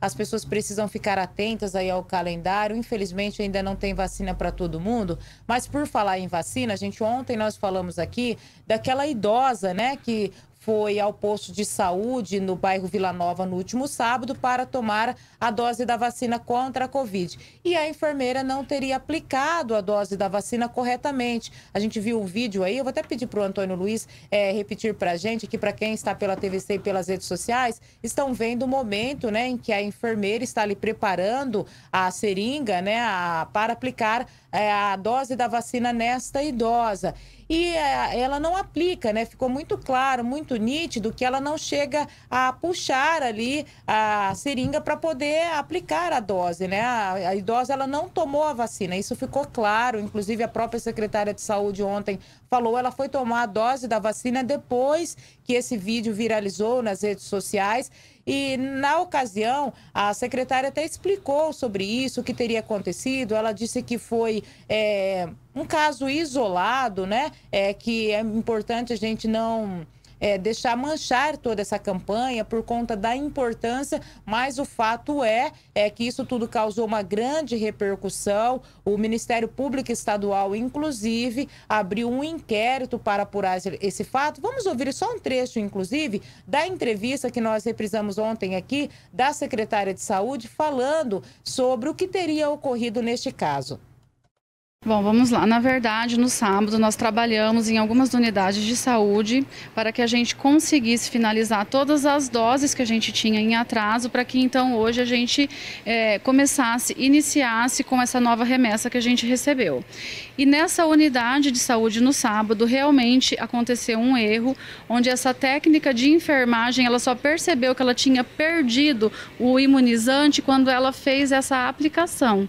As pessoas precisam ficar atentas aí ao calendário. Infelizmente ainda não tem vacina para todo mundo, mas por falar em vacina, a gente ontem nós falamos aqui daquela idosa, né, que foi ao posto de saúde no bairro Vila Nova no último sábado para tomar a dose da vacina contra a Covid. E a enfermeira não teria aplicado a dose da vacina corretamente. A gente viu um vídeo aí, eu vou até pedir para o Antônio Luiz é, repetir para a gente, que para quem está pela TVC e pelas redes sociais, estão vendo o momento né, em que a enfermeira está ali preparando a seringa né, a, para aplicar é, a dose da vacina nesta idosa. E é, ela não aplica, né? Ficou muito claro, muito nítido que ela não chega a puxar ali a seringa para poder aplicar a dose, né? A, a idosa ela não tomou a vacina, isso ficou claro. Inclusive a própria secretária de saúde ontem falou, ela foi tomar a dose da vacina depois que esse vídeo viralizou nas redes sociais. E na ocasião, a secretária até explicou sobre isso, o que teria acontecido. Ela disse que foi é, um caso isolado, né? É que é importante a gente não é, deixar manchar toda essa campanha por conta da importância, mas o fato é, é que isso tudo causou uma grande repercussão. O Ministério Público Estadual, inclusive, abriu um inquérito para apurar esse fato. Vamos ouvir só um trecho, inclusive, da entrevista que nós reprisamos ontem aqui da secretária de Saúde falando sobre o que teria ocorrido neste caso. Bom, vamos lá. Na verdade, no sábado nós trabalhamos em algumas unidades de saúde para que a gente conseguisse finalizar todas as doses que a gente tinha em atraso, para que então hoje a gente é, começasse, iniciasse com essa nova remessa que a gente recebeu. E nessa unidade de saúde no sábado realmente aconteceu um erro, onde essa técnica de enfermagem ela só percebeu que ela tinha perdido o imunizante quando ela fez essa aplicação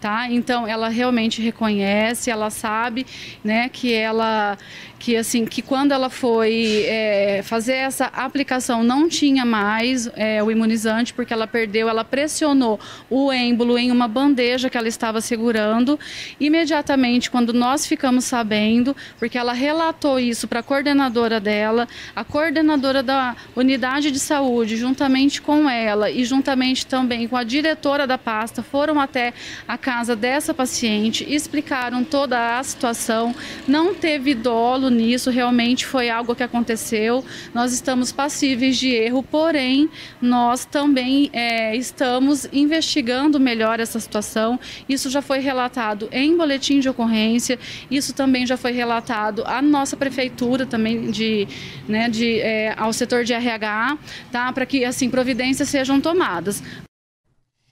tá? Então ela realmente reconhece, ela sabe, né, que ela que assim que quando ela foi é, fazer essa aplicação não tinha mais é, o imunizante porque ela perdeu, ela pressionou o êmbolo em uma bandeja que ela estava segurando. Imediatamente quando nós ficamos sabendo, porque ela relatou isso para a coordenadora dela, a coordenadora da unidade de saúde, juntamente com ela e juntamente também com a diretora da pasta, foram até a casa dessa paciente, explicaram toda a situação, não teve dolo pensando nisso, realmente foi algo que aconteceu. Nós estamos passíveis de erro, porém, nós também é, estamos investigando melhor essa situação. Isso já foi relatado em boletim de ocorrência, isso também já foi relatado à nossa prefeitura também de, né, de é, ao setor de RH, tá? Para que assim providências sejam tomadas.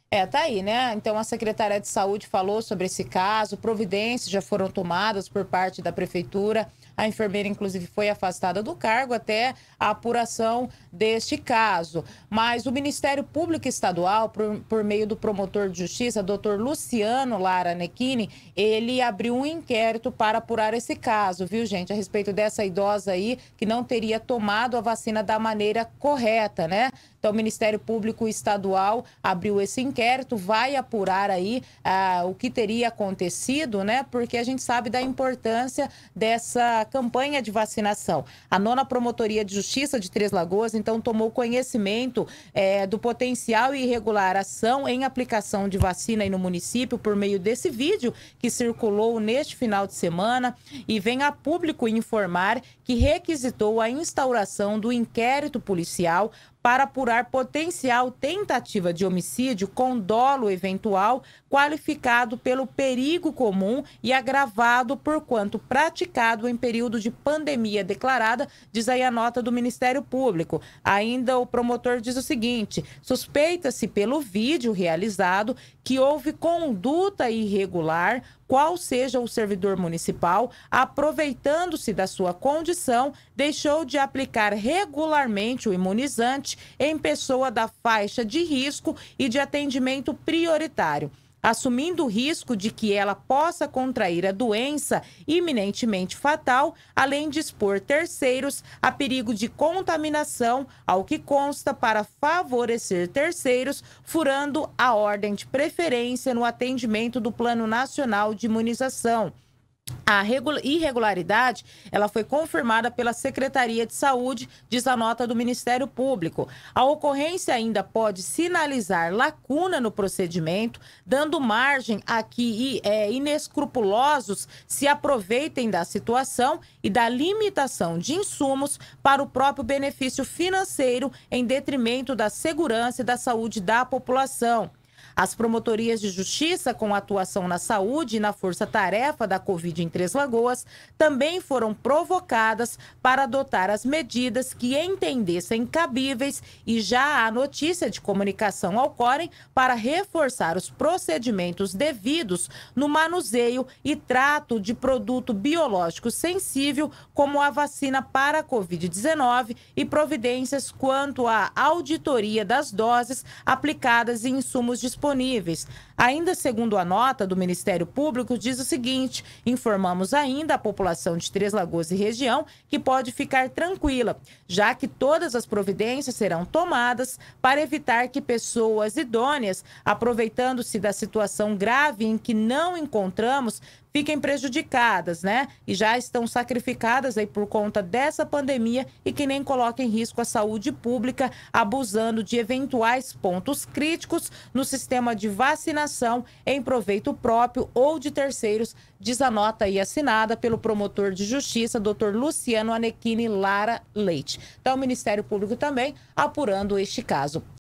É, tá aí, né? Então a secretária de saúde falou sobre esse caso, providências já foram tomadas por parte da prefeitura. A enfermeira, inclusive, foi afastada do cargo até a apuração deste caso. Mas o Ministério Público Estadual, por, por meio do promotor de justiça, doutor Luciano Lara Nequini, ele abriu um inquérito para apurar esse caso, viu, gente? A respeito dessa idosa aí que não teria tomado a vacina da maneira correta, né? Então, o Ministério Público Estadual abriu esse inquérito, vai apurar aí ah, o que teria acontecido, né? Porque a gente sabe da importância dessa campanha de vacinação. A nona Promotoria de Justiça de Três Lagoas, então, tomou conhecimento é, do potencial e irregular ação em aplicação de vacina aí no município por meio desse vídeo que circulou neste final de semana e vem a público informar que requisitou a instauração do inquérito policial para apurar potencial tentativa de homicídio com dolo eventual, qualificado pelo perigo comum e agravado por quanto praticado em período de pandemia declarada, diz aí a nota do Ministério Público. Ainda o promotor diz o seguinte: suspeita-se pelo vídeo realizado que houve conduta irregular qual seja o servidor municipal, aproveitando-se da sua condição, deixou de aplicar regularmente o imunizante em pessoa da faixa de risco e de atendimento prioritário assumindo o risco de que ela possa contrair a doença iminentemente fatal, além de expor terceiros a perigo de contaminação, ao que consta para favorecer terceiros, furando a ordem de preferência no atendimento do Plano Nacional de Imunização. A irregularidade ela foi confirmada pela Secretaria de Saúde, diz a nota do Ministério Público. A ocorrência ainda pode sinalizar lacuna no procedimento, dando margem a que é, inescrupulosos se aproveitem da situação e da limitação de insumos para o próprio benefício financeiro, em detrimento da segurança e da saúde da população. As promotorias de justiça com atuação na saúde e na força-tarefa da Covid em Três Lagoas também foram provocadas para adotar as medidas que entendessem cabíveis e já há notícia de comunicação ao Corem para reforçar os procedimentos devidos no manuseio e trato de produto biológico sensível, como a vacina para a Covid-19 e providências quanto à auditoria das doses aplicadas e insumos disponíveis disponíveis. Ainda segundo a nota do Ministério Público, diz o seguinte: informamos ainda a população de Três Lagoas e região que pode ficar tranquila, já que todas as providências serão tomadas para evitar que pessoas idôneas, aproveitando-se da situação grave em que não encontramos fiquem prejudicadas, né? E já estão sacrificadas aí por conta dessa pandemia e que nem coloca em risco a saúde pública, abusando de eventuais pontos críticos no sistema de vacinação em proveito próprio ou de terceiros, diz a nota aí assinada pelo promotor de justiça, doutor Luciano Anequini Lara Leite. Então, o Ministério Público também apurando este caso.